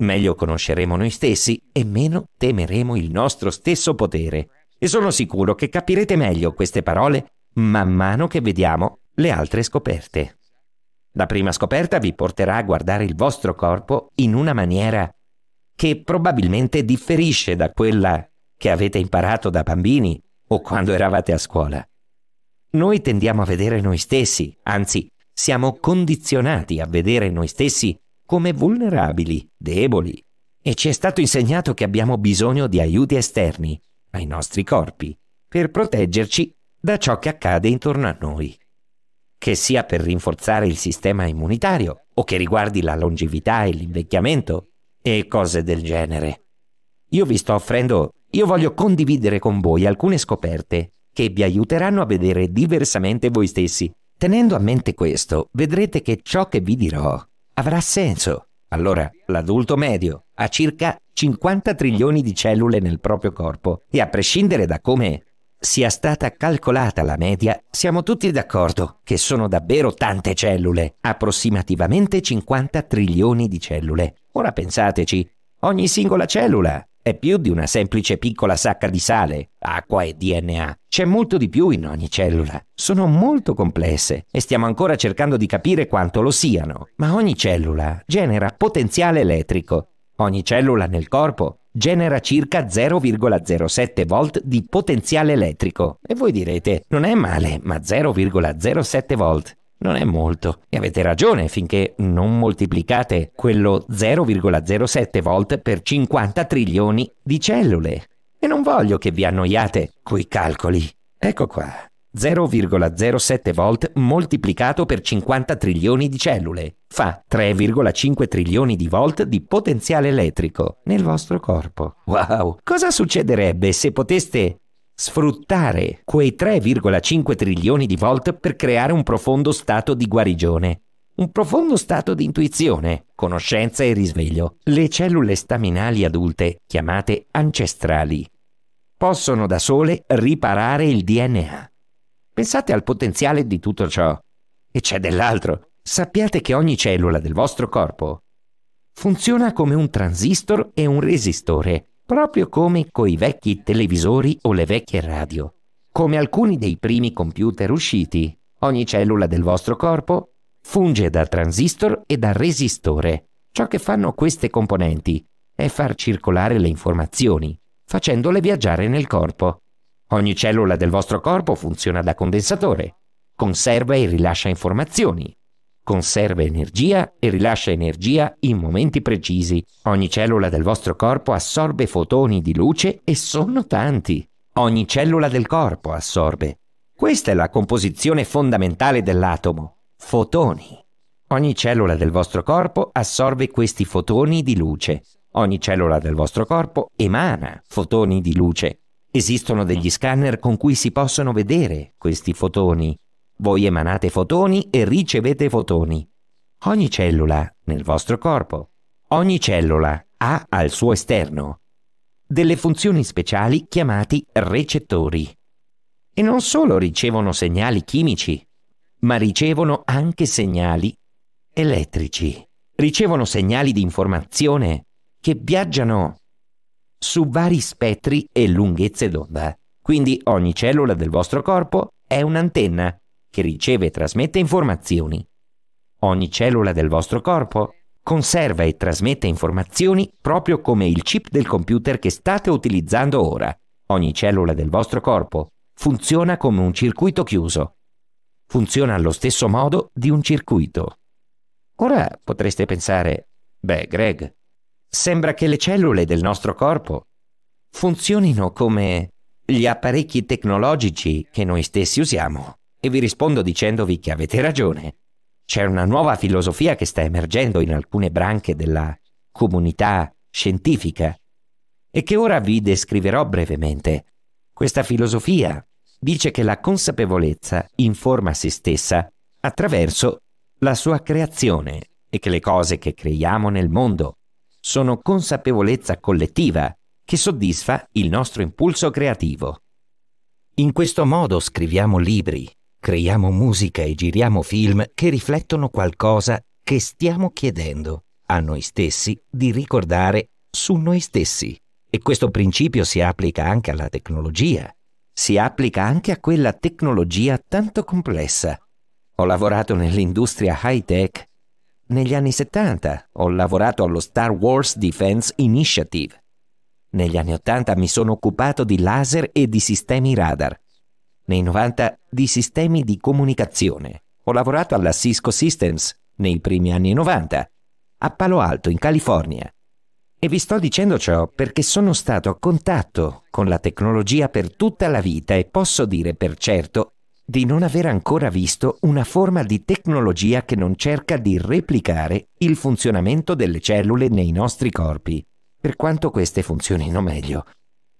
meglio conosceremo noi stessi e meno temeremo il nostro stesso potere. E sono sicuro che capirete meglio queste parole man mano che vediamo le altre scoperte. La prima scoperta vi porterà a guardare il vostro corpo in una maniera che probabilmente differisce da quella che avete imparato da bambini o quando eravate a scuola. Noi tendiamo a vedere noi stessi, anzi siamo condizionati a vedere noi stessi come vulnerabili, deboli, e ci è stato insegnato che abbiamo bisogno di aiuti esterni ai nostri corpi per proteggerci da ciò che accade intorno a noi. Che sia per rinforzare il sistema immunitario o che riguardi la longevità e l'invecchiamento e cose del genere. Io vi sto offrendo, io voglio condividere con voi alcune scoperte che vi aiuteranno a vedere diversamente voi stessi. Tenendo a mente questo, vedrete che ciò che vi dirò avrà senso. Allora, l'adulto medio ha circa 50 trilioni di cellule nel proprio corpo e a prescindere da come sia stata calcolata la media, siamo tutti d'accordo che sono davvero tante cellule, approssimativamente 50 trilioni di cellule. Ora pensateci, ogni singola cellula è più di una semplice piccola sacca di sale, acqua e DNA. C'è molto di più in ogni cellula. Sono molto complesse e stiamo ancora cercando di capire quanto lo siano. Ma ogni cellula genera potenziale elettrico. Ogni cellula nel corpo genera circa 0,07 volt di potenziale elettrico. E voi direte, non è male, ma 0,07 volt non è molto. E avete ragione, finché non moltiplicate quello 0,07 volt per 50 trilioni di cellule. E non voglio che vi annoiate coi calcoli. Ecco qua. 0,07 volt moltiplicato per 50 trilioni di cellule fa 3,5 trilioni di volt di potenziale elettrico nel vostro corpo. Wow! Cosa succederebbe se poteste sfruttare quei 3,5 trilioni di volt per creare un profondo stato di guarigione. Un profondo stato di intuizione, conoscenza e risveglio. Le cellule staminali adulte, chiamate ancestrali, possono da sole riparare il DNA. Pensate al potenziale di tutto ciò. E c'è dell'altro. Sappiate che ogni cellula del vostro corpo funziona come un transistor e un resistore proprio come coi vecchi televisori o le vecchie radio. Come alcuni dei primi computer usciti, ogni cellula del vostro corpo funge da transistor e da resistore. Ciò che fanno queste componenti è far circolare le informazioni, facendole viaggiare nel corpo. Ogni cellula del vostro corpo funziona da condensatore, conserva e rilascia informazioni, conserva energia e rilascia energia in momenti precisi. Ogni cellula del vostro corpo assorbe fotoni di luce e sono tanti. Ogni cellula del corpo assorbe. Questa è la composizione fondamentale dell'atomo. Fotoni. Ogni cellula del vostro corpo assorbe questi fotoni di luce. Ogni cellula del vostro corpo emana fotoni di luce. Esistono degli scanner con cui si possono vedere questi fotoni voi emanate fotoni e ricevete fotoni. Ogni cellula nel vostro corpo, ogni cellula ha al suo esterno delle funzioni speciali chiamati recettori. E non solo ricevono segnali chimici, ma ricevono anche segnali elettrici. Ricevono segnali di informazione che viaggiano su vari spettri e lunghezze d'onda. Quindi ogni cellula del vostro corpo è un'antenna che riceve e trasmette informazioni. Ogni cellula del vostro corpo conserva e trasmette informazioni proprio come il chip del computer che state utilizzando ora. Ogni cellula del vostro corpo funziona come un circuito chiuso. Funziona allo stesso modo di un circuito. Ora potreste pensare, beh Greg, sembra che le cellule del nostro corpo funzionino come gli apparecchi tecnologici che noi stessi usiamo. E vi rispondo dicendovi che avete ragione. C'è una nuova filosofia che sta emergendo in alcune branche della comunità scientifica e che ora vi descriverò brevemente. Questa filosofia dice che la consapevolezza informa se stessa attraverso la sua creazione e che le cose che creiamo nel mondo sono consapevolezza collettiva che soddisfa il nostro impulso creativo. In questo modo scriviamo libri, Creiamo musica e giriamo film che riflettono qualcosa che stiamo chiedendo a noi stessi di ricordare su noi stessi. E questo principio si applica anche alla tecnologia. Si applica anche a quella tecnologia tanto complessa. Ho lavorato nell'industria high-tech negli anni 70, ho lavorato allo Star Wars Defense Initiative. Negli anni 80 mi sono occupato di laser e di sistemi radar nei 90 di sistemi di comunicazione. Ho lavorato alla Cisco Systems nei primi anni 90, a Palo Alto in California. E vi sto dicendo ciò perché sono stato a contatto con la tecnologia per tutta la vita e posso dire per certo di non aver ancora visto una forma di tecnologia che non cerca di replicare il funzionamento delle cellule nei nostri corpi, per quanto queste funzionino meglio.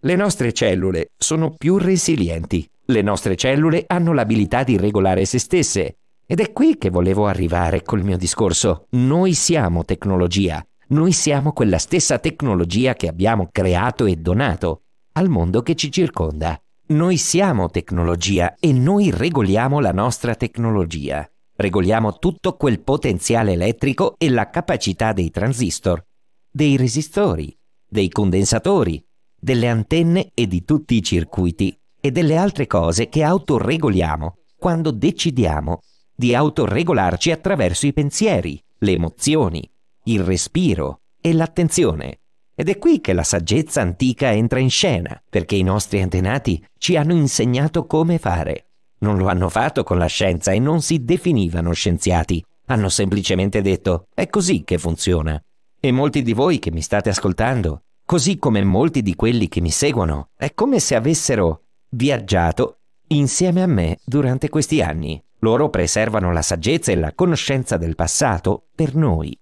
Le nostre cellule sono più resilienti le nostre cellule hanno l'abilità di regolare se stesse. Ed è qui che volevo arrivare col mio discorso. Noi siamo tecnologia. Noi siamo quella stessa tecnologia che abbiamo creato e donato al mondo che ci circonda. Noi siamo tecnologia e noi regoliamo la nostra tecnologia. Regoliamo tutto quel potenziale elettrico e la capacità dei transistor, dei resistori, dei condensatori, delle antenne e di tutti i circuiti e delle altre cose che autoregoliamo quando decidiamo di autoregolarci attraverso i pensieri, le emozioni, il respiro e l'attenzione. Ed è qui che la saggezza antica entra in scena, perché i nostri antenati ci hanno insegnato come fare. Non lo hanno fatto con la scienza e non si definivano scienziati, hanno semplicemente detto è così che funziona. E molti di voi che mi state ascoltando, così come molti di quelli che mi seguono, è come se avessero viaggiato insieme a me durante questi anni. Loro preservano la saggezza e la conoscenza del passato per noi.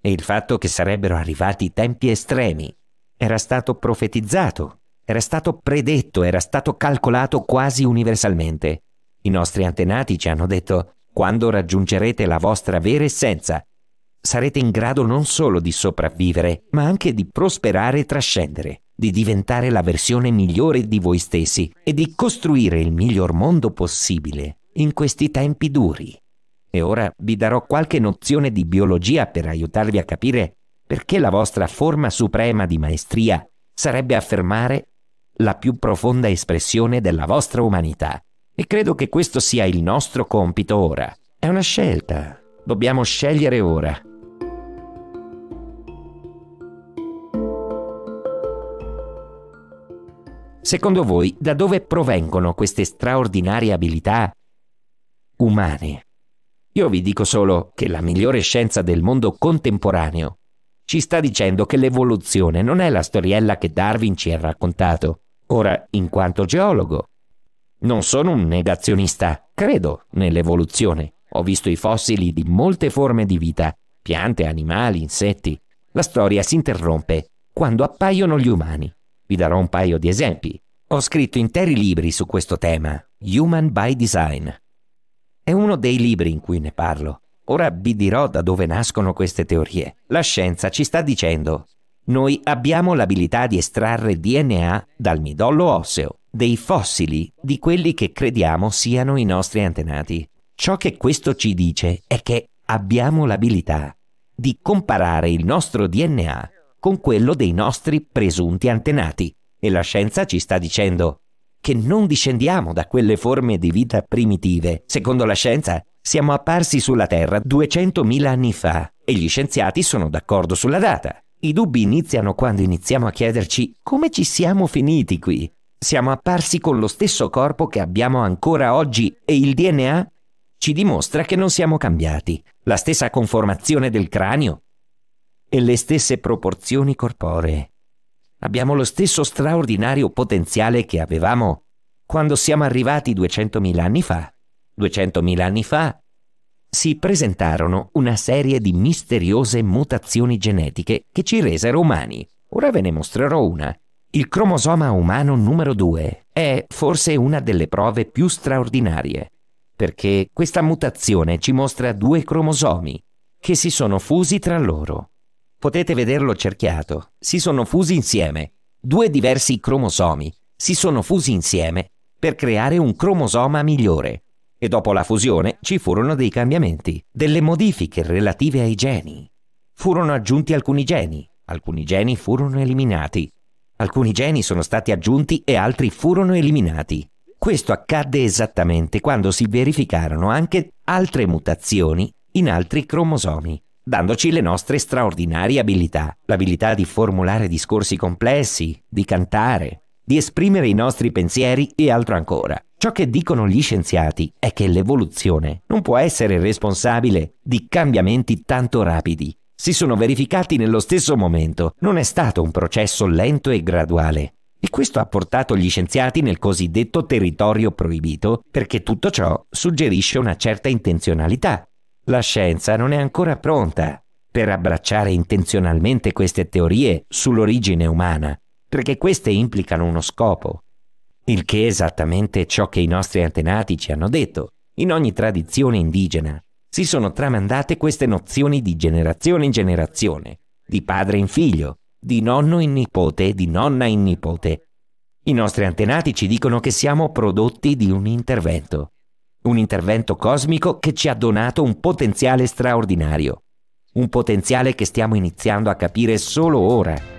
E il fatto che sarebbero arrivati tempi estremi era stato profetizzato, era stato predetto, era stato calcolato quasi universalmente. I nostri antenati ci hanno detto, quando raggiungerete la vostra vera essenza, sarete in grado non solo di sopravvivere, ma anche di prosperare e trascendere di diventare la versione migliore di voi stessi e di costruire il miglior mondo possibile in questi tempi duri. E ora vi darò qualche nozione di biologia per aiutarvi a capire perché la vostra forma suprema di maestria sarebbe affermare la più profonda espressione della vostra umanità. E credo che questo sia il nostro compito ora. È una scelta. Dobbiamo scegliere ora. Secondo voi, da dove provengono queste straordinarie abilità umane? Io vi dico solo che la migliore scienza del mondo contemporaneo ci sta dicendo che l'evoluzione non è la storiella che Darwin ci ha raccontato. Ora, in quanto geologo, non sono un negazionista, credo nell'evoluzione. Ho visto i fossili di molte forme di vita, piante, animali, insetti. La storia si interrompe quando appaiono gli umani. Vi darò un paio di esempi. Ho scritto interi libri su questo tema, Human by Design. È uno dei libri in cui ne parlo. Ora vi dirò da dove nascono queste teorie. La scienza ci sta dicendo, noi abbiamo l'abilità di estrarre DNA dal midollo osseo, dei fossili, di quelli che crediamo siano i nostri antenati. Ciò che questo ci dice è che abbiamo l'abilità di comparare il nostro DNA con quello dei nostri presunti antenati e la scienza ci sta dicendo che non discendiamo da quelle forme di vita primitive. Secondo la scienza, siamo apparsi sulla Terra 200.000 anni fa e gli scienziati sono d'accordo sulla data. I dubbi iniziano quando iniziamo a chiederci come ci siamo finiti qui. Siamo apparsi con lo stesso corpo che abbiamo ancora oggi e il DNA ci dimostra che non siamo cambiati. La stessa conformazione del cranio e le stesse proporzioni corporee. Abbiamo lo stesso straordinario potenziale che avevamo quando siamo arrivati 200.000 anni fa. 200.000 anni fa si presentarono una serie di misteriose mutazioni genetiche che ci resero umani. Ora ve ne mostrerò una. Il cromosoma umano numero 2 è forse una delle prove più straordinarie, perché questa mutazione ci mostra due cromosomi che si sono fusi tra loro. Potete vederlo cerchiato. Si sono fusi insieme. Due diversi cromosomi si sono fusi insieme per creare un cromosoma migliore. E dopo la fusione ci furono dei cambiamenti, delle modifiche relative ai geni. Furono aggiunti alcuni geni, alcuni geni furono eliminati. Alcuni geni sono stati aggiunti e altri furono eliminati. Questo accadde esattamente quando si verificarono anche altre mutazioni in altri cromosomi dandoci le nostre straordinarie abilità, l'abilità di formulare discorsi complessi, di cantare, di esprimere i nostri pensieri e altro ancora. Ciò che dicono gli scienziati è che l'evoluzione non può essere responsabile di cambiamenti tanto rapidi. Si sono verificati nello stesso momento, non è stato un processo lento e graduale. E questo ha portato gli scienziati nel cosiddetto territorio proibito, perché tutto ciò suggerisce una certa intenzionalità, la scienza non è ancora pronta per abbracciare intenzionalmente queste teorie sull'origine umana, perché queste implicano uno scopo, il che è esattamente ciò che i nostri antenati ci hanno detto. In ogni tradizione indigena si sono tramandate queste nozioni di generazione in generazione, di padre in figlio, di nonno in nipote, di nonna in nipote. I nostri antenati ci dicono che siamo prodotti di un intervento, un intervento cosmico che ci ha donato un potenziale straordinario. Un potenziale che stiamo iniziando a capire solo ora